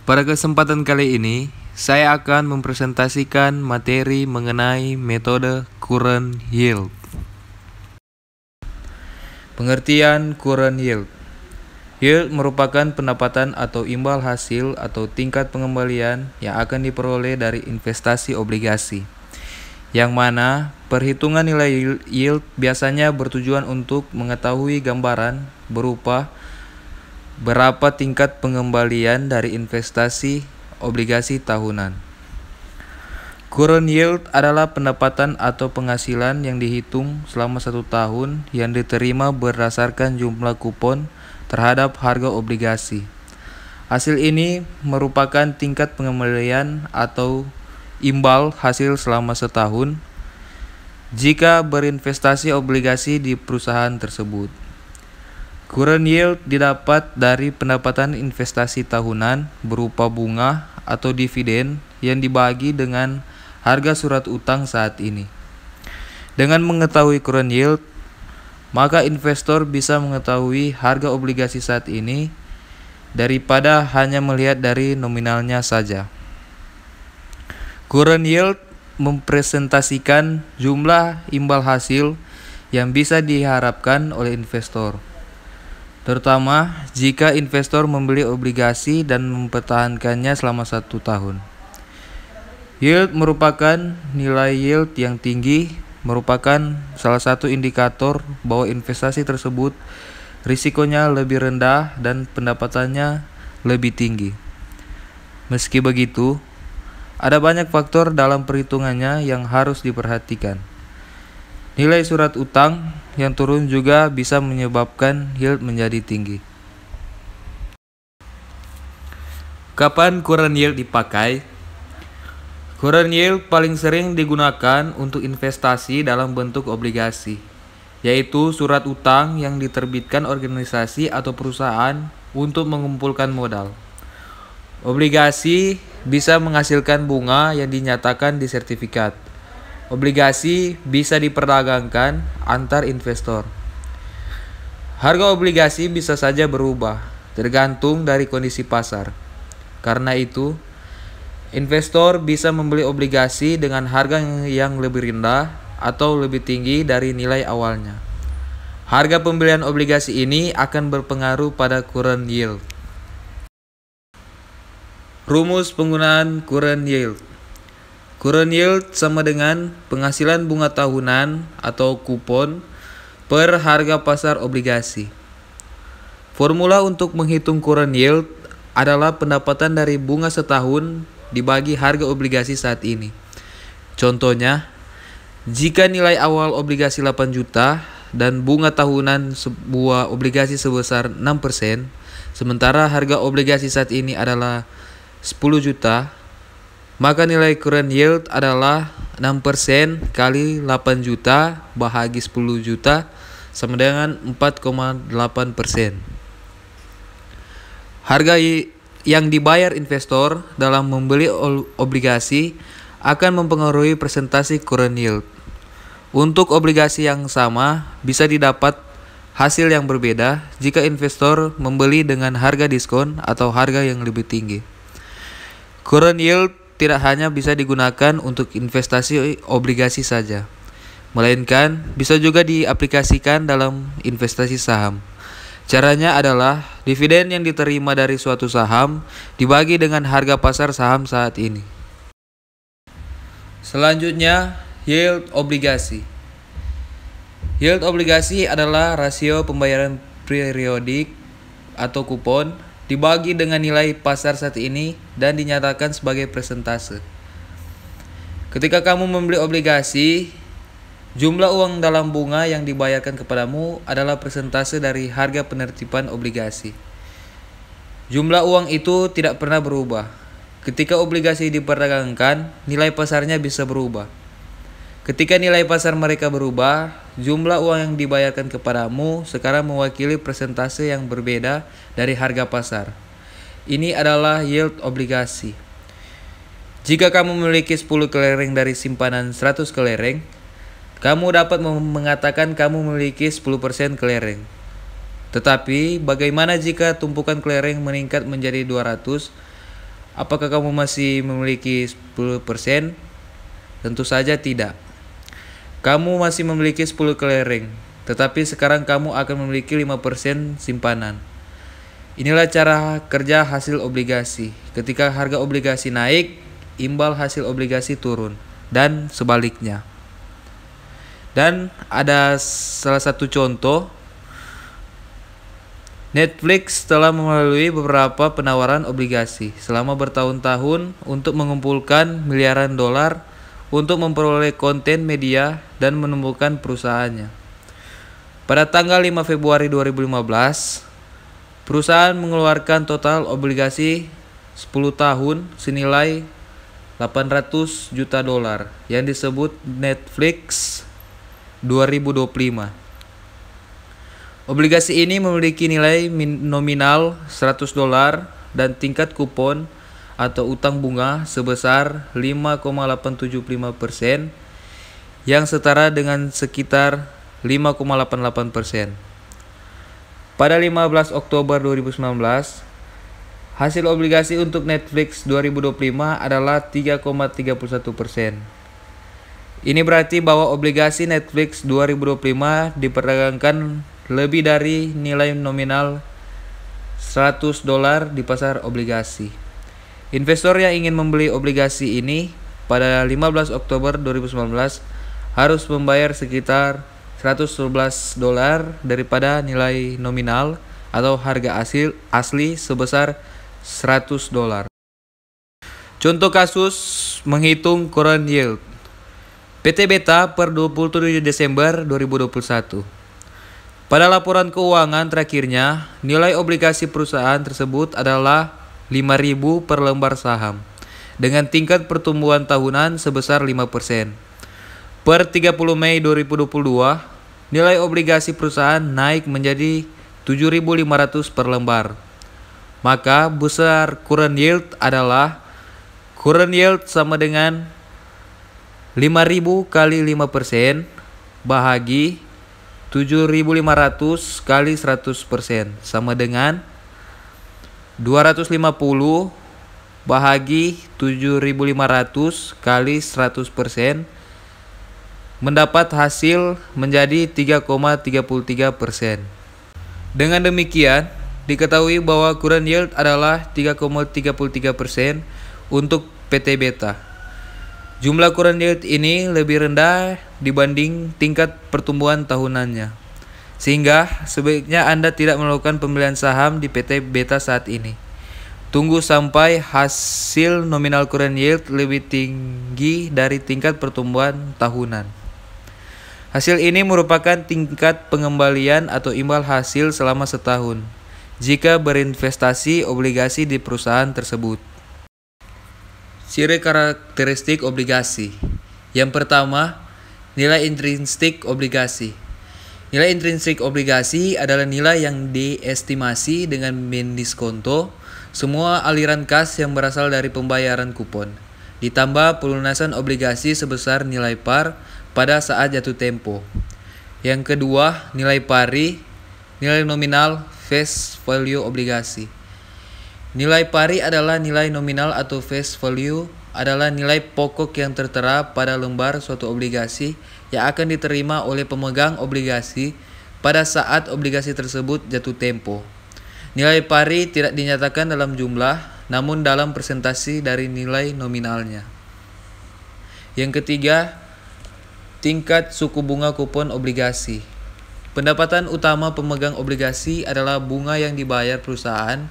Pada kesempatan kali ini, saya akan mempresentasikan materi mengenai metode current yield. Pengertian current yield. Yield merupakan pendapatan atau imbal hasil atau tingkat pengembalian yang akan diperoleh dari investasi obligasi. Yang mana perhitungan nilai yield biasanya bertujuan untuk mengetahui gambaran berupa Berapa tingkat pengembalian dari investasi obligasi tahunan? Current yield adalah pendapatan atau penghasilan yang dihitung selama satu tahun yang diterima berdasarkan jumlah kupon terhadap harga obligasi. Hasil ini merupakan tingkat pengembalian atau imbal hasil selama setahun jika berinvestasi obligasi di perusahaan tersebut. Current yield didapat dari pendapatan investasi tahunan berupa bunga atau dividen yang dibagi dengan harga surat utang saat ini. Dengan mengetahui current yield, maka investor bisa mengetahui harga obligasi saat ini daripada hanya melihat dari nominalnya saja. Current yield mempresentasikan jumlah imbal hasil yang bisa diharapkan oleh investor terutama jika investor membeli obligasi dan mempertahankannya selama satu tahun. Yield merupakan nilai yield yang tinggi, merupakan salah satu indikator bahwa investasi tersebut risikonya lebih rendah dan pendapatannya lebih tinggi. Meski begitu, ada banyak faktor dalam perhitungannya yang harus diperhatikan. Nilai surat utang yang turun juga bisa menyebabkan yield menjadi tinggi. Kapan current yield dipakai? Current yield paling sering digunakan untuk investasi dalam bentuk obligasi, yaitu surat utang yang diterbitkan organisasi atau perusahaan untuk mengumpulkan modal. Obligasi bisa menghasilkan bunga yang dinyatakan di sertifikat Obligasi bisa diperdagangkan antar investor. Harga obligasi bisa saja berubah tergantung dari kondisi pasar. Karena itu, investor bisa membeli obligasi dengan harga yang lebih rendah atau lebih tinggi dari nilai awalnya. Harga pembelian obligasi ini akan berpengaruh pada current yield. Rumus penggunaan current yield Current yield sama dengan penghasilan bunga tahunan atau kupon per harga pasar obligasi. Formula untuk menghitung current yield adalah pendapatan dari bunga setahun dibagi harga obligasi saat ini. Contohnya, jika nilai awal obligasi 8 juta dan bunga tahunan sebuah obligasi sebesar 6%, sementara harga obligasi saat ini adalah 10 juta, maka nilai current yield adalah 6% kali 8 juta bahagi 10 juta sama dengan 4,8%. Harga yang dibayar investor dalam membeli obligasi akan mempengaruhi presentasi current yield. Untuk obligasi yang sama, bisa didapat hasil yang berbeda jika investor membeli dengan harga diskon atau harga yang lebih tinggi. Current yield tidak hanya bisa digunakan untuk investasi obligasi saja, melainkan bisa juga diaplikasikan dalam investasi saham. Caranya adalah dividen yang diterima dari suatu saham dibagi dengan harga pasar saham saat ini. Selanjutnya, yield obligasi. Yield obligasi adalah rasio pembayaran periodik atau kupon dibagi dengan nilai pasar saat ini dan dinyatakan sebagai persentase. Ketika kamu membeli obligasi, jumlah uang dalam bunga yang dibayarkan kepadamu adalah persentase dari harga penertiban obligasi. Jumlah uang itu tidak pernah berubah. Ketika obligasi diperdagangkan, nilai pasarnya bisa berubah. Ketika nilai pasar mereka berubah, jumlah uang yang dibayarkan kepadamu sekarang mewakili persentase yang berbeda dari harga pasar. Ini adalah yield obligasi. Jika kamu memiliki 10 kelereng dari simpanan 100 kelereng, kamu dapat mengatakan kamu memiliki 10% kelereng. Tetapi, bagaimana jika tumpukan kelereng meningkat menjadi 200? Apakah kamu masih memiliki 10%? Tentu saja tidak. Kamu masih memiliki 10 kelereng, tetapi sekarang kamu akan memiliki 5% simpanan. Inilah cara kerja hasil obligasi. Ketika harga obligasi naik, imbal hasil obligasi turun dan sebaliknya. Dan ada salah satu contoh Netflix telah melalui beberapa penawaran obligasi selama bertahun-tahun untuk mengumpulkan miliaran dolar untuk memperoleh konten media dan menemukan perusahaannya. Pada tanggal 5 Februari 2015, perusahaan mengeluarkan total obligasi 10 tahun senilai 800 juta dolar yang disebut Netflix 2025. Obligasi ini memiliki nilai nominal 100 dolar dan tingkat kupon atau utang bunga sebesar 5,875% yang setara dengan sekitar 5,88%. Pada 15 Oktober 2019, hasil obligasi untuk Netflix 2025 adalah 3,31%. Ini berarti bahwa obligasi Netflix 2025 diperdagangkan lebih dari nilai nominal 100 dolar di pasar obligasi. Investor yang ingin membeli obligasi ini pada 15 Oktober 2019 harus membayar sekitar 111 dolar daripada nilai nominal atau harga asli, asli sebesar 100 dolar. Contoh kasus menghitung current yield. PT Beta per 27 Desember 2021. Pada laporan keuangan terakhirnya, nilai obligasi perusahaan tersebut adalah 5.000 per lembar saham dengan tingkat pertumbuhan tahunan sebesar 5%. Per 30 Mei 2022, nilai obligasi perusahaan naik menjadi 7.500 per lembar. Maka besar current yield adalah current yield sama dengan 5.000 kali 5% bahagi 7.500 kali 100% sama dengan 250 bahagi 7500 kali 100% mendapat hasil menjadi 3,33%. Dengan demikian, diketahui bahwa current yield adalah 3,33% untuk PT Beta. Jumlah current yield ini lebih rendah dibanding tingkat pertumbuhan tahunannya. Sehingga sebaiknya Anda tidak melakukan pembelian saham di PT Beta saat ini. Tunggu sampai hasil nominal current yield lebih tinggi dari tingkat pertumbuhan tahunan. Hasil ini merupakan tingkat pengembalian atau imbal hasil selama setahun jika berinvestasi obligasi di perusahaan tersebut. Ciri karakteristik obligasi. Yang pertama, nilai intrinsik obligasi. Nilai intrinsik obligasi adalah nilai yang diestimasi dengan mendiskonto semua aliran kas yang berasal dari pembayaran kupon, ditambah pelunasan obligasi sebesar nilai par pada saat jatuh tempo. Yang kedua, nilai pari, nilai nominal, face value obligasi. Nilai pari adalah nilai nominal atau face value adalah nilai pokok yang tertera pada lembar suatu obligasi yang akan diterima oleh pemegang obligasi pada saat obligasi tersebut jatuh tempo. Nilai pari tidak dinyatakan dalam jumlah, namun dalam presentasi dari nilai nominalnya. Yang ketiga, tingkat suku bunga kupon obligasi. Pendapatan utama pemegang obligasi adalah bunga yang dibayar perusahaan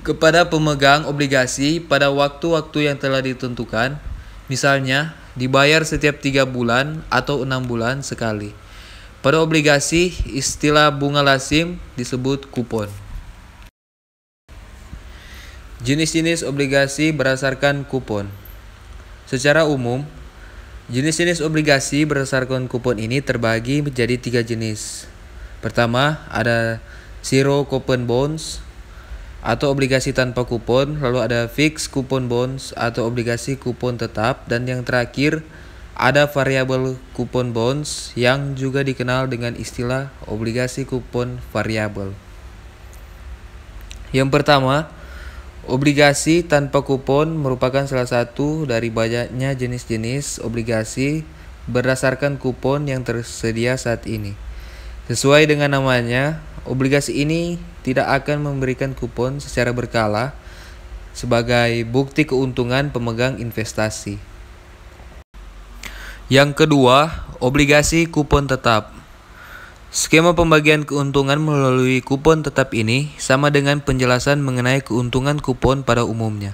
kepada pemegang obligasi pada waktu-waktu yang telah ditentukan, misalnya dibayar setiap tiga bulan atau enam bulan sekali. Pada obligasi, istilah bunga lasim disebut kupon. Jenis-jenis obligasi berdasarkan kupon. Secara umum, jenis-jenis obligasi berdasarkan kupon ini terbagi menjadi tiga jenis. Pertama, ada zero coupon bonds, atau obligasi tanpa kupon, lalu ada fixed kupon bonds atau obligasi kupon tetap dan yang terakhir ada variable kupon bonds yang juga dikenal dengan istilah obligasi kupon variable. Yang pertama, obligasi tanpa kupon merupakan salah satu dari banyaknya jenis-jenis obligasi berdasarkan kupon yang tersedia saat ini. Sesuai dengan namanya, Obligasi ini tidak akan memberikan kupon secara berkala sebagai bukti keuntungan pemegang investasi. Yang kedua, obligasi kupon tetap. Skema pembagian keuntungan melalui kupon tetap ini sama dengan penjelasan mengenai keuntungan kupon pada umumnya.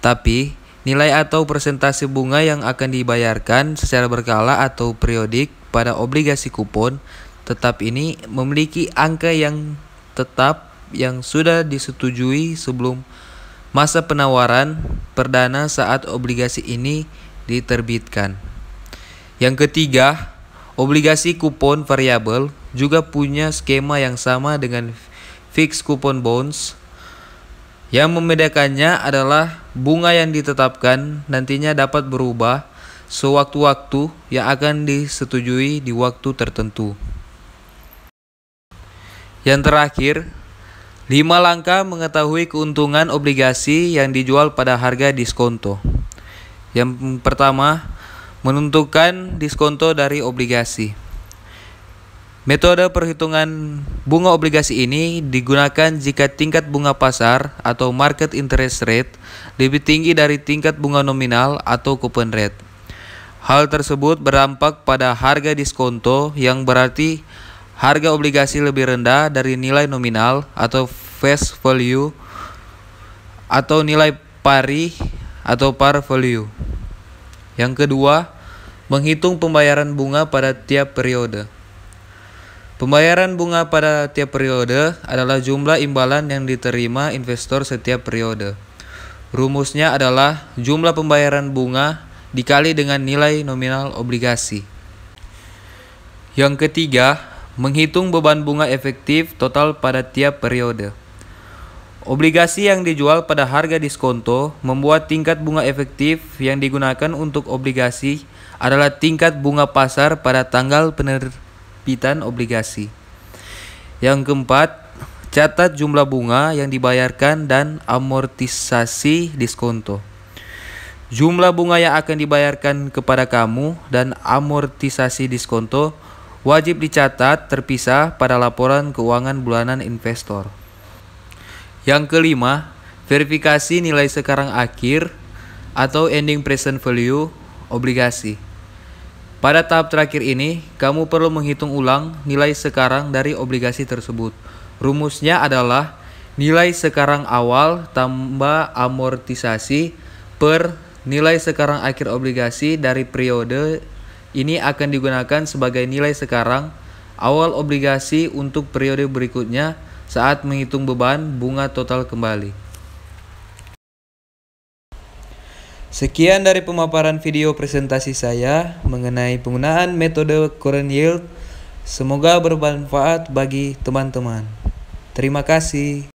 Tapi, nilai atau persentase bunga yang akan dibayarkan secara berkala atau periodik pada obligasi kupon tetap ini memiliki angka yang tetap yang sudah disetujui sebelum masa penawaran perdana saat obligasi ini diterbitkan. Yang ketiga, obligasi kupon variabel juga punya skema yang sama dengan fix coupon bonds. Yang membedakannya adalah bunga yang ditetapkan nantinya dapat berubah sewaktu-waktu yang akan disetujui di waktu tertentu. Yang terakhir, lima langkah mengetahui keuntungan obligasi yang dijual pada harga diskonto. Yang pertama, menentukan diskonto dari obligasi. Metode perhitungan bunga obligasi ini digunakan jika tingkat bunga pasar atau market interest rate lebih tinggi dari tingkat bunga nominal atau coupon rate. Hal tersebut berdampak pada harga diskonto yang berarti Harga obligasi lebih rendah dari nilai nominal atau face value atau nilai pari atau par value. Yang kedua, menghitung pembayaran bunga pada tiap periode. Pembayaran bunga pada tiap periode adalah jumlah imbalan yang diterima investor setiap periode. Rumusnya adalah jumlah pembayaran bunga dikali dengan nilai nominal obligasi. Yang ketiga, Menghitung beban bunga efektif total pada tiap periode. Obligasi yang dijual pada harga diskonto membuat tingkat bunga efektif yang digunakan untuk obligasi adalah tingkat bunga pasar pada tanggal penerbitan obligasi. Yang keempat, catat jumlah bunga yang dibayarkan dan amortisasi diskonto. Jumlah bunga yang akan dibayarkan kepada kamu dan amortisasi diskonto wajib dicatat terpisah pada laporan keuangan bulanan investor. Yang kelima, verifikasi nilai sekarang akhir atau ending present value obligasi. Pada tahap terakhir ini, kamu perlu menghitung ulang nilai sekarang dari obligasi tersebut. Rumusnya adalah nilai sekarang awal tambah amortisasi per nilai sekarang akhir obligasi dari periode ini akan digunakan sebagai nilai sekarang awal obligasi untuk periode berikutnya saat menghitung beban bunga total kembali. Sekian dari pemaparan video presentasi saya mengenai penggunaan metode current yield. Semoga bermanfaat bagi teman-teman. Terima kasih.